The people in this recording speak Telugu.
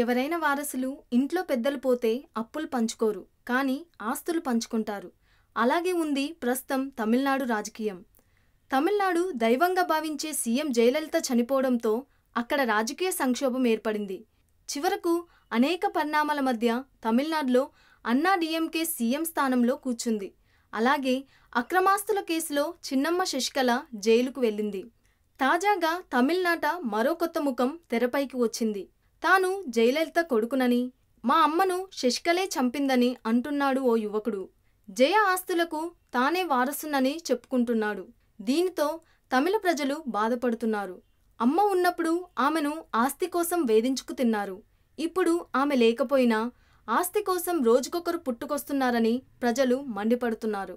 ఎవరైనా వారసులు ఇంట్లో పెద్దలు పోతే అప్పులు పంచుకోరు కానీ ఆస్తులు పంచుకుంటారు అలాగే ఉంది ప్రస్తుతం తమిళనాడు రాజకీయం తమిళనాడు దైవంగా భావించే సీఎం జయలలిత చనిపోవడంతో అక్కడ రాజకీయ సంక్షోభం ఏర్పడింది చివరకు అనేక పరిణామాల మధ్య తమిళనాడులో అన్నా డిఎంకే సీఎం స్థానంలో కూర్చుంది అలాగే అక్రమాస్తుల కేసులో చిన్నమ్మ శశికళ జైలుకు వెళ్ళింది తాజాగా తమిళనాట మరో కొత్త ముఖం తెరపైకి వచ్చింది తాను జయలలిత కొడుకునని మా అమ్మను శశికలే చంపిందని అంటున్నాడు ఓ యువకుడు జయ ఆస్తులకు తానే వారసునని చెప్పుకుంటున్నాడు దీనితో తమిళ ప్రజలు బాధపడుతున్నారు అమ్మ ఉన్నప్పుడు ఆమెను ఆస్తి కోసం వేధించుకు తిన్నారు ఇప్పుడు ఆమె లేకపోయినా ఆస్తి కోసం రోజుకొకరు పుట్టుకొస్తున్నారని ప్రజలు మండిపడుతున్నారు